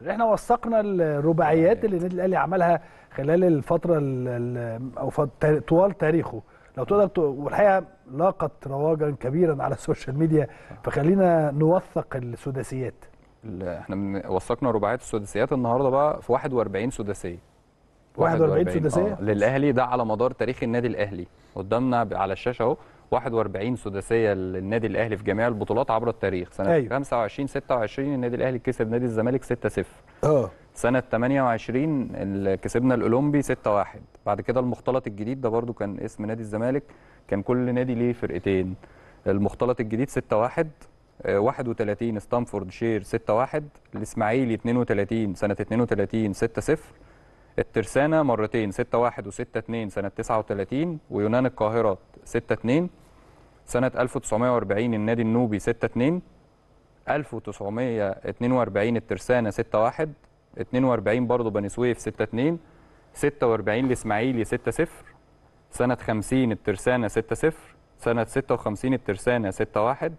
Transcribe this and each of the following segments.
اللي احنا وثقنا الرباعيات اللي النادي الاهلي عملها خلال الفتره او طوال تاريخه لو تقدر والحقيقه لاقت رواجا كبيرا على السوشيال ميديا فخلينا نوثق السداسيات احنا وثقنا رباعيات السداسيات النهارده بقى في 41 سداسيه 41 سداسيه آه. للاهلي ده على مدار تاريخ النادي الاهلي قدامنا على الشاشه اهو 41 سداسيه للنادي الاهلي في جميع البطولات عبر التاريخ سنه أيوة. 25 26 النادي الاهلي كسب نادي الزمالك 6 0 اه سنه 28 كسبنا الاولمبي 6 1 بعد كده المختلط الجديد ده برده كان اسم نادي الزمالك كان كل نادي ليه فرقتين المختلط الجديد 6 1 31 ستانفورد شير 6 1 الاسماعيلي 32 سنه 32 6 0 الترسانة مرتين 6-1 و 6-2 سنة 39 ويونان القاهرة 6-2 سنه 1940 النادي النوبي 6 2 1942 الترسانه 6 1 42 برضه بني سويف 6 2 46 الاسماعيلي 6 0 سنه 50 الترسانه 6 0 سنه 56 الترسانه 6 1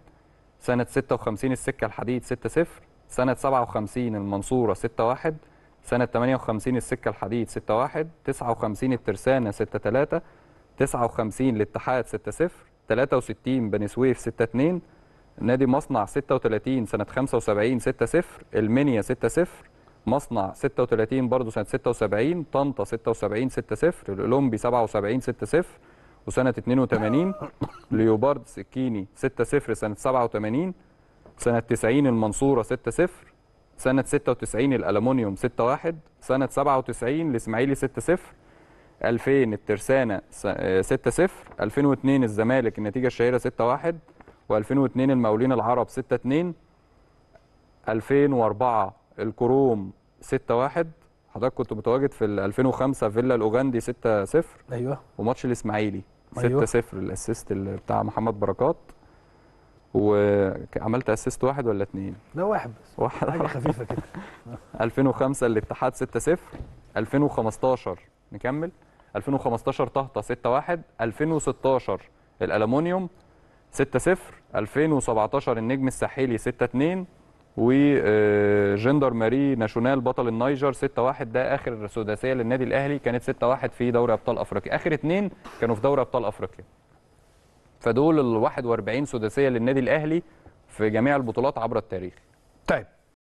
سنه 56 السكه الحديد 6 0 سنه 57 المنصوره 6 1 سنة 58 السكة الحديد 6 1 59 الترسانة 6 3 59 الاتحاد 6 0 63 بني سويف 6 2 نادي مصنع 36 سنه 75 6 0 المنيا 6 0 مصنع 36 برضه سنه 76 طنطا 76 6 0 الاولمبي 77 6 0 وسنه 82 ليوبارد سكيني 6 0 سنه 87 سنه 90 المنصوره 6 0 سنه 96 الالومنيوم 6 1 سنه 97 الاسماعيلي 6 0 2000 الترسانه 6 0 2002 الزمالك النتيجه الشهيره 6 1 و2002 المقاولين العرب 6 2 2004 الكروم 6 1 حضرتك كنت متواجد في 2005 فيلا الاوغندي 6 0 ايوه وماتش الاسماعيلي 6 أيوة. 0 الاسيست بتاع محمد بركات وعملت اسيست واحد ولا اثنين؟ لا واحد بس واحد حاجه خفيفه كده 2005 الاتحاد 6 0 2015 نكمل 2015 طهطا 6 1 2016 الالومنيوم 6 0 2017 النجم الساحلي 6 2 وجندر ماري ناشونال بطل النيجر 6 1 ده اخر سداسيه للنادي الاهلي كانت 6 1 في دوري ابطال افريقيا اخر اثنين كانوا في دوري ابطال افريقيا فدول ال 41 سداسيه للنادي الاهلي في جميع البطولات عبر التاريخ طيب